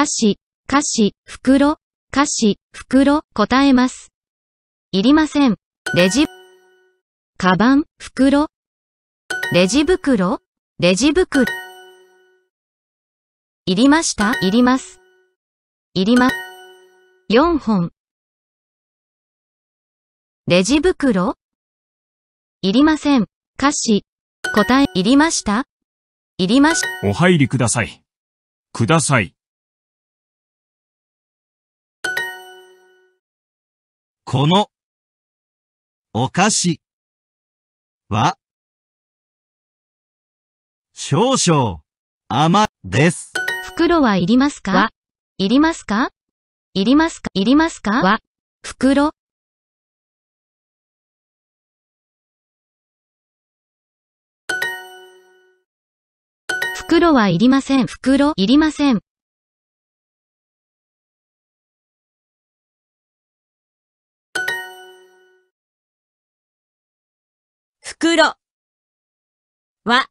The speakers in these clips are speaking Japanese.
歌詞、歌詞、袋、歌詞、袋、答えます。いりません。レジ、カバン、袋、レジ袋、レジ袋。いりましたいります。いりま、4本。レジ袋いりません。歌詞、答え、いりましたいりまし、お入りください。ください。このお菓子は少々甘です。袋はいりますかいりますかいりますかいりますかは袋袋はいりません。袋いりません。袋は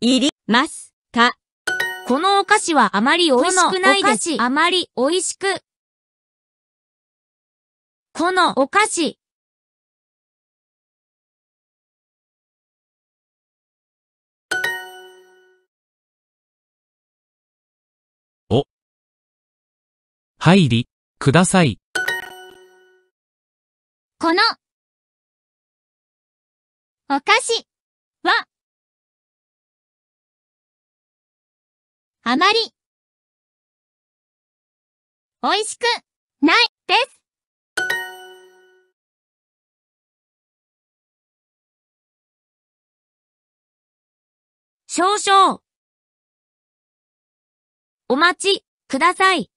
入りますかこのお菓子はあまり美味しくないです。あまり美味しく。このお菓子。お。入り、ください。このお菓子は、あまり、美味しくないです。少々。お待ちください。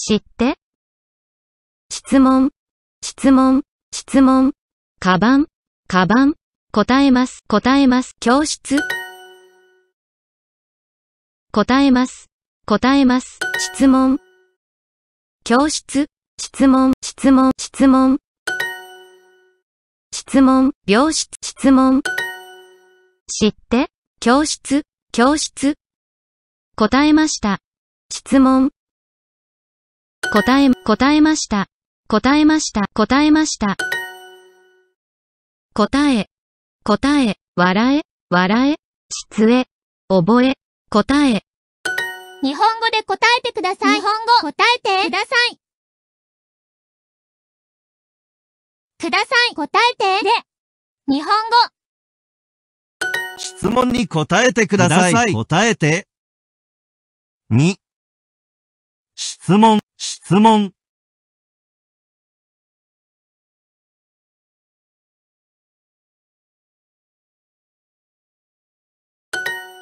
知って質問、質問、質問。カバン、カバン。答えます、答えます。教室。答えます、答えます。質問。教室。質問、質問、質問。質問、病室、質問。知って教室、教室。答えました。質問。答え、答えました。答えました。答えました。答え、答え、笑え、笑え、失え、覚え、答え。日本語で答えてください。日本語、答えてください。ください。答えて。で、日本語。質問に答えてください。答えて。2。質問、質問。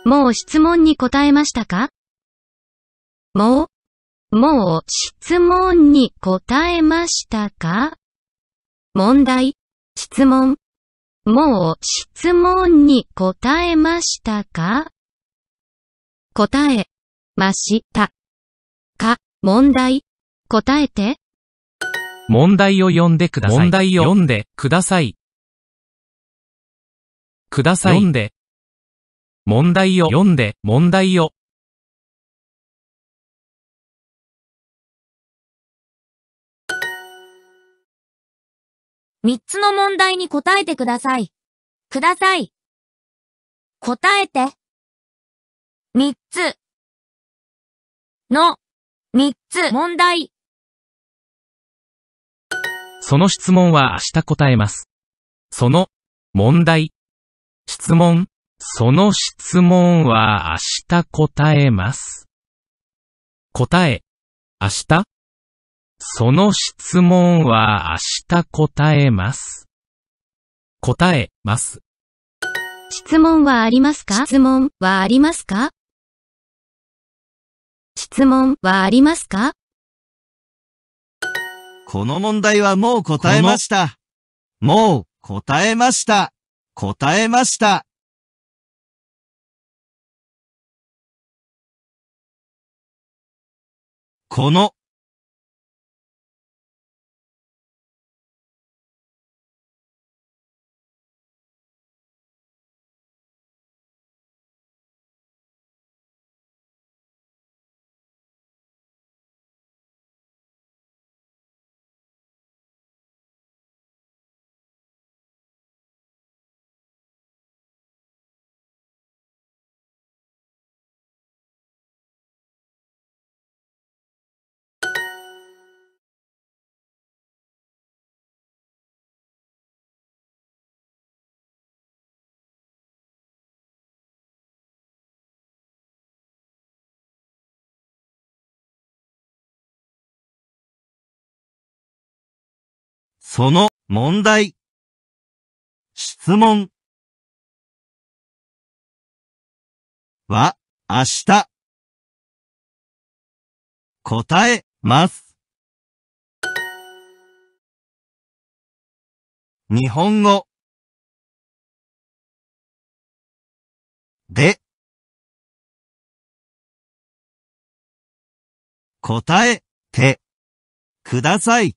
もう質問に答えましたかもう、もう質問に答えましたか問題、質問。もう質問に答えましたか答えましたか問題。答えて。問題を読んでください。問題を読んでください。ください。読んで。問題を読んで、問題を。三つの問題に答えてください。ください。答えて。三つ。の。3つ問題。その質問は明日答えます。その、問題。質問。その質問は明日答えます。答え。明日その質問は明日答えます。答えます。質問はありますか質問はありますか質問はありますかこの問題はもう答えました。もう答えました。答えました。このその問題。質問は明日答えます。日本語で答えてください。